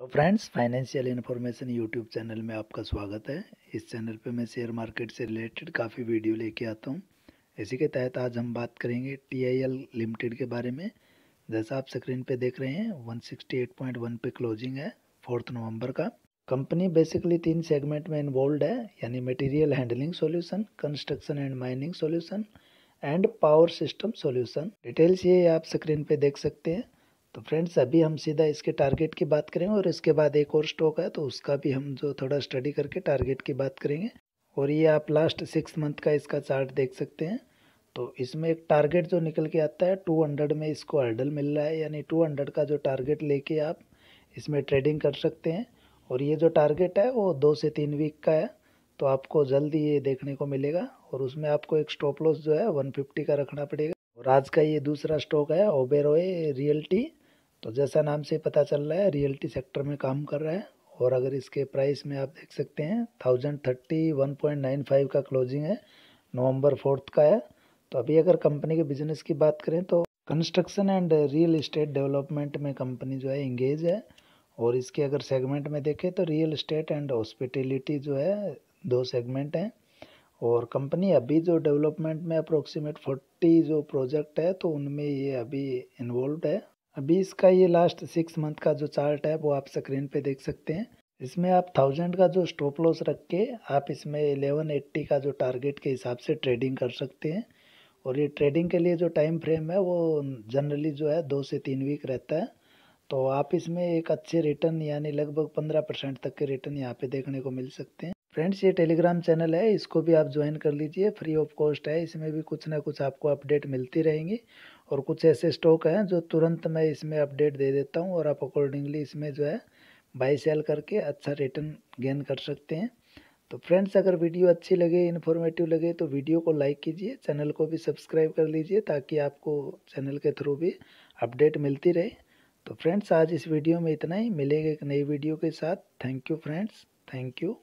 तो friends financial information YouTube channel में आपका स्वागत है इस चैनल पे मैं शेयर मार्केट से रिलेटेड काफ़ी वीडियो लेके आता हूँ इसी के तहत आज हम बात करेंगे टी लिमिटेड के बारे में जैसा आप स्क्रीन पे देख रहे हैं 168.1 पे क्लोजिंग है फोर्थ नवंबर का कंपनी बेसिकली तीन सेगमेंट में इन्वॉल्व है यानी material handling solution construction and mining solution and power system solution details ये आप स्क्रीन पे देख सकते हैं तो फ्रेंड्स अभी हम सीधा इसके टारगेट की बात करेंगे और इसके बाद एक और स्टॉक है तो उसका भी हम जो थोड़ा स्टडी करके टारगेट की बात करेंगे और ये आप लास्ट सिक्स मंथ का इसका चार्ट देख सकते हैं तो इसमें एक टारगेट जो निकल के आता है टू हंड्रेड में इसको हर्डल मिल रहा है यानी टू हंड्रेड का जो टारगेट लेके आप इसमें ट्रेडिंग कर सकते हैं और ये जो टारगेट है वो दो से तीन वीक का है तो आपको जल्दी ये देखने को मिलेगा और उसमें आपको एक स्टॉप लॉस जो है वन फिफ्टी का रखना पड़ेगा और आज का ये दूसरा स्टॉक है ओबेरोए रियल्टी तो जैसा नाम से पता चल रहा है रियल्टी सेक्टर में काम कर रहा है और अगर इसके प्राइस में आप देख सकते हैं thousand thirty one point nine five का क्लोजिंग है नवंबर फोर्थ का है तो अभी अगर कंपनी के बिजनेस की बात करें तो construction and real estate development में कंपनी जो है इंगेज है और इसके अगर सेगमेंट में देखें तो रियल इस्टेट एंड हॉस्पिटेलिटी जो है दो सेगमेंट हैं और कंपनी अभी जो डेवलपमेंट में अप्रोक्सीमेट फोर्टी जो प्रोजेक्ट है तो उनमें ये अभी इन्वॉल्व है अभी इसका ये लास्ट सिक्स मंथ का जो चार्ट है वो आप स्क्रीन पे देख सकते हैं इसमें आप थाउजेंड का जो स्टॉप लॉस रख के आप इसमें एलेवन एट्टी का जो टारगेट के हिसाब से ट्रेडिंग कर सकते हैं और ये ट्रेडिंग के लिए जो टाइम फ्रेम है वो जनरली जो है दो से तीन वीक रहता है तो आप इसमें एक अच्छे रिटर्न यानी लगभग पंद्रह परसेंट तक के रिटर्न यहाँ पे देखने को मिल सकते हैं फ्रेंड्स ये टेलीग्राम चैनल है इसको भी आप ज्वाइन कर लीजिए फ्री ऑफ कॉस्ट है इसमें भी कुछ ना कुछ आपको अपडेट मिलती रहेंगी और कुछ ऐसे स्टॉक हैं जो तुरंत मैं इसमें अपडेट दे देता हूँ और आप अकॉर्डिंगली इसमें जो है बाई सेल करके अच्छा रिटर्न गेन कर सकते हैं तो फ्रेंड्स अगर वीडियो अच्छी लगे इन्फॉर्मेटिव लगे तो वीडियो को लाइक कीजिए चैनल को भी सब्सक्राइब कर लीजिए ताकि आपको चैनल के थ्रू भी अपडेट मिलती रहे तो फ्रेंड्स आज इस वीडियो में इतना ही मिलेंगे एक नई वीडियो के साथ thank you friends thank you